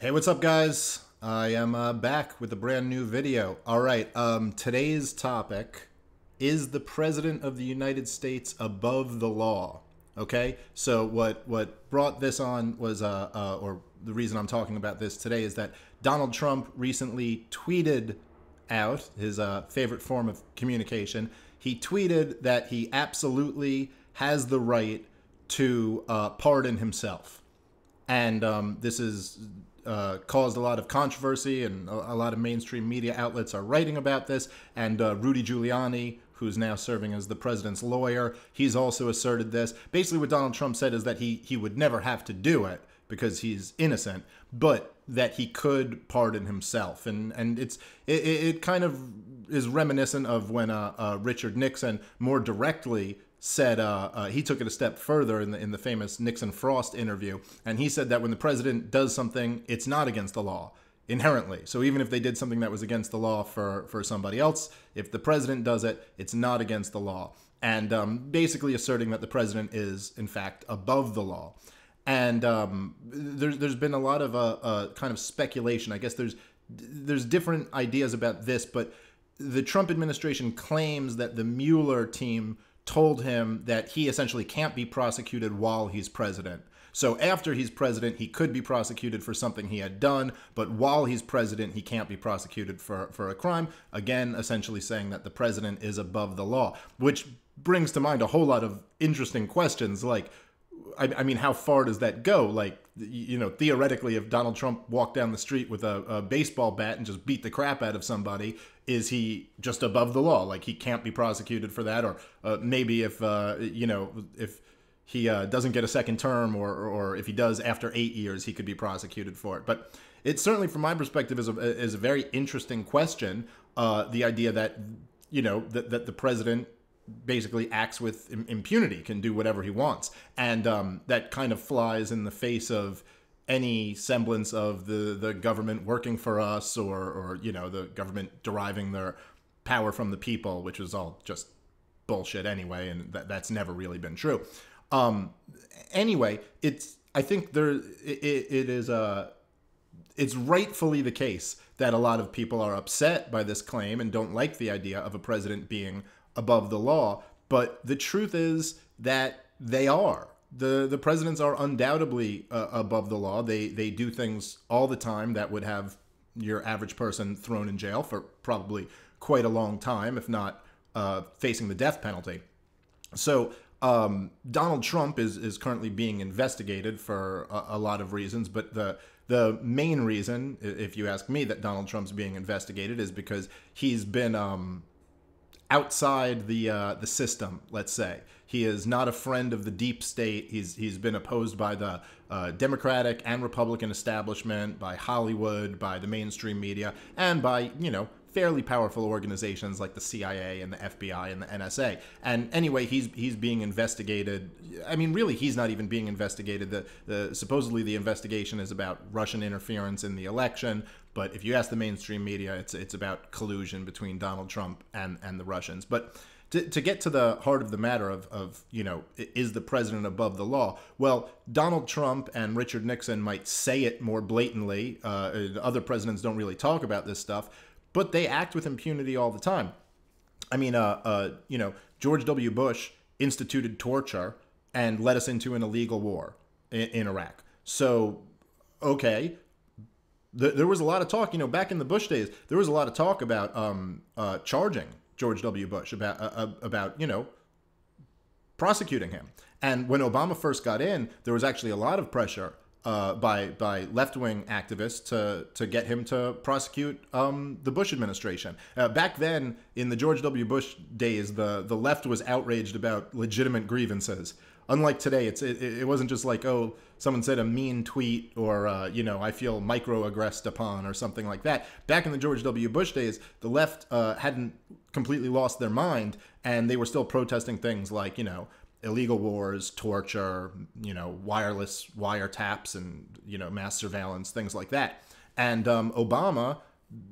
Hey, what's up, guys? I am uh, back with a brand new video. All right, um, today's topic is the President of the United States above the law? Okay, so what, what brought this on was, uh, uh, or the reason I'm talking about this today is that Donald Trump recently tweeted out his uh, favorite form of communication. He tweeted that he absolutely has the right to uh, pardon himself. And um, this is uh, caused a lot of controversy, and a, a, lot of mainstream media outlets are writing about this. And uh, Rudy Giuliani, who's now serving as the president's lawyer, he's also asserted this. Basically, what Donald Trump said is that he he would never have to do it because he's innocent, but that he could pardon himself, and and it's it, it kind of is reminiscent of when uh, uh Richard Nixon more directly said uh, uh, he took it a step further in the in the famous Nixon Frost interview, and he said that when the president does something, it's not against the law inherently. So even if they did something that was against the law for for somebody else, if the president does it, it's not against the law, and um, basically asserting that the president is in fact above the law. And um, there's there's been a lot of uh, uh, kind of speculation. I guess there's there's different ideas about this, but the Trump administration claims that the Mueller team told him that he essentially can't be prosecuted while he's president. So after he's president, he could be prosecuted for something he had done, but while he's president, he can't be prosecuted for, for a crime. Again, essentially saying that the president is above the law, which brings to mind a whole lot of interesting questions like, I, I mean, how far does that go? Like, you know, theoretically, if Donald Trump walked down the street with a, a, baseball bat and just beat the crap out of somebody, is he just above the law? Like he can't be prosecuted for that, or uh, maybe if uh, you know if he uh, doesn't get a second term, or or if he does after eight years, he could be prosecuted for it. But it certainly, from my perspective, is a is a very interesting question. Uh, the idea that you know that that the president basically acts with impunity, can do whatever he wants, and um, that kind of flies in the face of any semblance of the the government working for us or or you know the government deriving their power from the people, which is all just bullshit anyway, and that that's never really been true. Um, anyway, it's I think there it, it is a uh, it's rightfully the case that a lot of people are upset by this claim and don't like the idea of a president being above the law. But the truth is that they are. The, the presidents are undoubtedly uh, above the law. They, they do things all the time that would have your average person thrown in jail for probably quite a long time, if not uh, facing the death penalty. So um, Donald Trump is is currently being investigated for a, a, lot of reasons, but the the main reason, if you ask me, that Donald Trump's being investigated is because he's been um, outside the uh, the system. Let's say he is not a friend of the deep state. He's he's been opposed by the uh, Democratic and Republican establishment, by Hollywood, by the mainstream media, and by you know fairly powerful organizations like the CIA and the FBI and the NSA. And anyway, he's he's being investigated. I mean, really, he's not even being investigated. The, the supposedly the investigation is about Russian interference in the election, but if you ask the mainstream media, it's it's about collusion between Donald Trump and and the Russians. But to, to get to the heart of the matter of, of, you know, is the president above the law? Well, Donald Trump and Richard Nixon might say it more blatantly. Uh, other presidents don't really talk about this stuff, but they act with impunity all the time. I mean, uh, uh, you know, George W. Bush instituted torture and led us into an illegal war in, in Iraq. So, okay, there was a lot of talk, you know, back in the Bush days, there was a lot of talk about um, uh, charging George W. Bush about uh, uh about you know prosecuting him. And when Obama first got in, there was actually a lot of pressure uh, by by left wing activists to to get him to prosecute um, the Bush administration. Uh, back then, in the George W. Bush days, the the left was outraged about legitimate grievances Unlike today, it's it, it wasn't just like oh someone said a mean tweet or uh, you know I feel microaggressed upon or something like that. Back in the George W. Bush days, the left uh, hadn't completely lost their mind and they were still protesting things like you know illegal wars, torture, you know wireless wiretaps and you know mass surveillance things like that. And um, Obama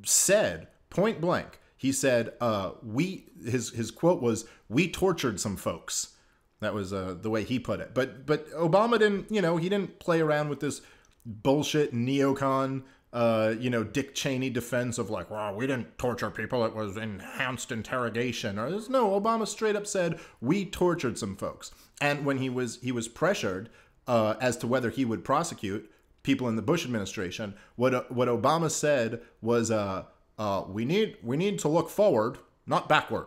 said point blank, he said uh, we his his quote was we tortured some folks that was uh, the way he put it. But but Obama didn't, you know, he didn't play around with this bullshit neocon, uh, you know, Dick Cheney defense of like, well, we didn't torture people; it was enhanced interrogation. Or no Obama straight up said we tortured some folks. And when he was he was pressured uh, as to whether he would prosecute people in the Bush administration, what what Obama said was, uh, uh, we need we need to look forward, not backward.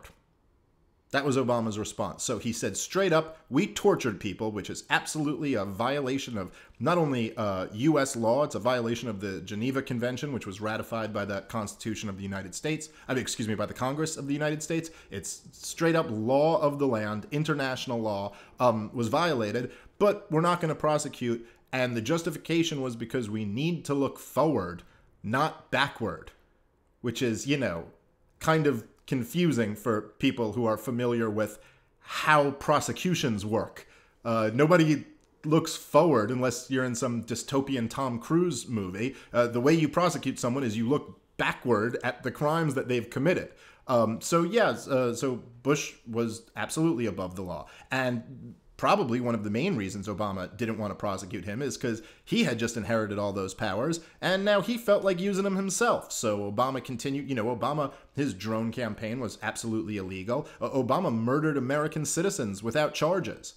That was Obama's response. So he said straight up, we tortured people, which is absolutely a violation of not only uh, U.S. law, it's a violation of the Geneva Convention, which was ratified by the Constitution of the United States. I mean, excuse me, by the Congress of the United States. It's straight up law of the land, international law um, was violated, but we're not going to prosecute. And the justification was because we need to look forward, not backward, which is, you know, kind of confusing for people who are familiar with how prosecutions work. Uh, nobody looks forward unless you're in some dystopian Tom Cruise movie. Uh, the way you prosecute someone is you look backward at the crimes that they've committed. Um, so yes, uh, so Bush was absolutely above the law, and probably one of the main reasons Obama didn't want to prosecute him is because he had just inherited all those powers and now he felt like using them himself. So Obama continued, you know, Obama, his drone campaign was absolutely illegal. Uh, Obama murdered American citizens without charges.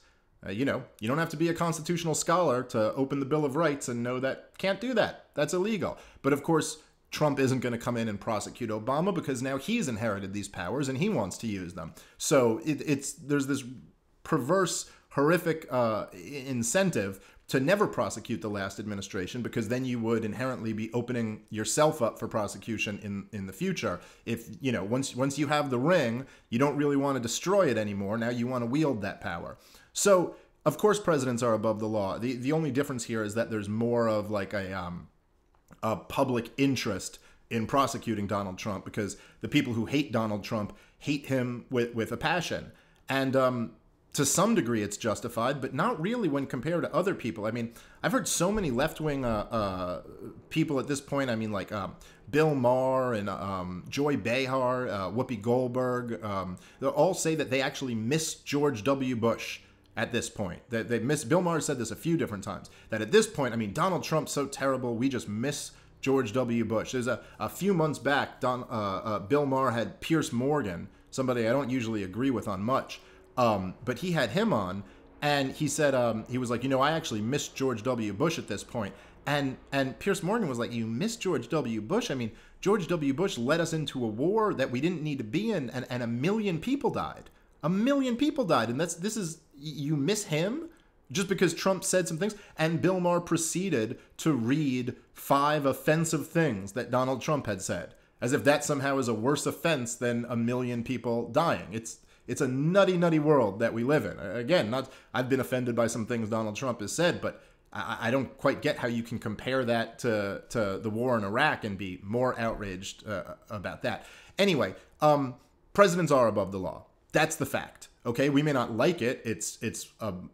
Uh, you know, you don't have to be a constitutional scholar to open the Bill of Rights and know that can't do that. That's illegal. But of course, Trump isn't going to come in and prosecute Obama because now he's inherited these powers and he wants to use them. So it, it's there's this perverse horrific uh, incentive to never prosecute the last administration because then you would inherently be opening yourself up for prosecution in in the future if you know once once you have the ring you don't really want to destroy it anymore now you want to wield that power so of course presidents are above the law the the only difference here is that there's more of like a um a public interest in prosecuting Donald Trump because the people who hate Donald Trump hate him with with a passion and um to some degree it's justified, but not really when compared to other people. I mean, I've heard so many left wing uh, uh, people at this point. I mean, like um, Bill Maher and um, Joy Behar, uh, Whoopi Goldberg, um, they all say that they actually miss George W. Bush at this point. That they, miss Bill Maher said this a few different times. That at this point, I mean, Donald Trump's so terrible, we just miss. George W. Bush. There's a, a few months back, Don, uh, uh, Bill Maher had Pierce Morgan, somebody I don't usually agree with on much, um, but he had him on, and he said um, he was like, you know, I actually missed George W. Bush at this point. And and Pierce Morgan was like, you missed George W. Bush. I mean, George W. Bush led us into a war that we didn't need to be in, and, and a million people died. A million people died, and that's this is you miss him just because Trump said some things. And Bill Maher proceeded to read five offensive things that Donald Trump had said, as if that somehow is a worse offense than a million people dying. It's it's a nutty, nutty world that we live in. Again, not I've been offended by some things Donald Trump has said, but I, I don't quite get how you can compare that to to the war in Iraq and be more outraged uh, uh about that. Anyway, um, presidents are above the law. That's the fact. Okay, we may not like it. It's it's a um,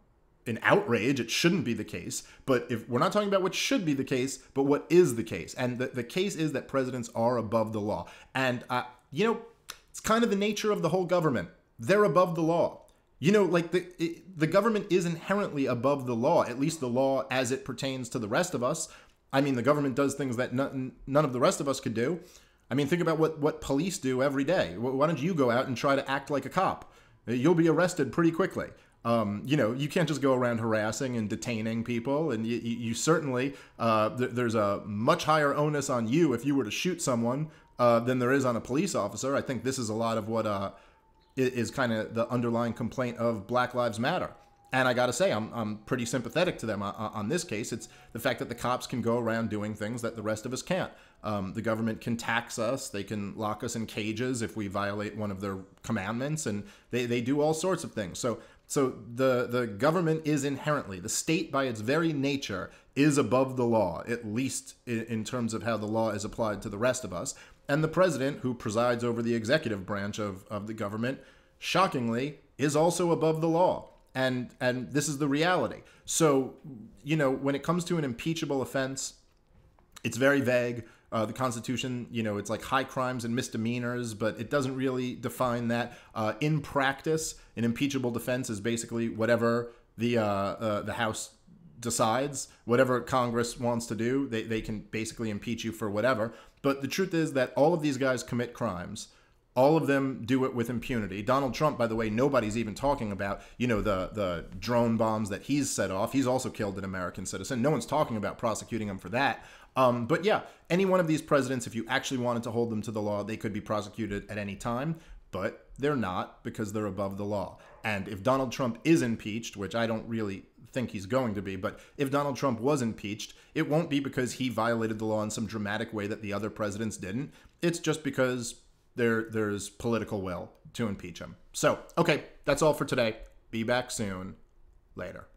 an outrage. It shouldn't be the case. But if we're not talking about what should be the case, but what is the case. And the, the case is that presidents are above the law. And, uh, you know, it's kind of the nature of the whole government they're above the law. You know, like the it, the government is inherently above the law, at least the law as it pertains to the rest of us. I mean, the government does things that none, none of the rest of us could do. I mean, think about what what police do every day. Why don't you go out and try to act like a cop? Uh, you'll be arrested pretty quickly. Um, you know, you can't just go around harassing and detaining people. And you, you certainly, uh, th there's a much higher onus on you if you were to shoot someone uh, than there is on a police officer. I think this is a lot of what uh, is kind of the underlying complaint of Black Lives Matter. And I got to say, I'm, I'm pretty sympathetic to them on, uh, uh, on, this case. It's the fact that the cops can go around doing things that the rest of us can't. Um, the government can tax us, they can lock us in cages if we violate one of their commandments, and they, they do all sorts of things. So, so the, the government is inherently, the state by its very nature, is above the law, at least in, in terms of how the law is applied to the rest of us. And the president, who presides over the executive branch of, of the government, shockingly, is also above the law. And and this is the reality. So, you know, when it comes to an impeachable offense, it's very vague. Uh, the Constitution, you know, it's like high crimes and misdemeanors, but it doesn't really define that. Uh, in practice, an impeachable defense is basically whatever the uh, uh the House decides whatever Congress wants to do, they, they can basically impeach you for whatever. But the truth is that all of these guys commit crimes. All of them do it with impunity. Donald Trump, by the way, nobody's even talking about, you know, the the drone bombs that he's set off. He's also killed an American citizen. No one's talking about prosecuting him for that. Um, but yeah, any one of these presidents, if you actually wanted to hold them to the law, they could be prosecuted at any time. But they're not because they're above the law. And if Donald Trump is impeached, which I don't really think he's going to be, but if Donald Trump was impeached, it won't be because he violated the law in some dramatic way that the other presidents didn't. It's just because there there's political will to impeach him. So, okay, that's all for today. Be back soon. Later.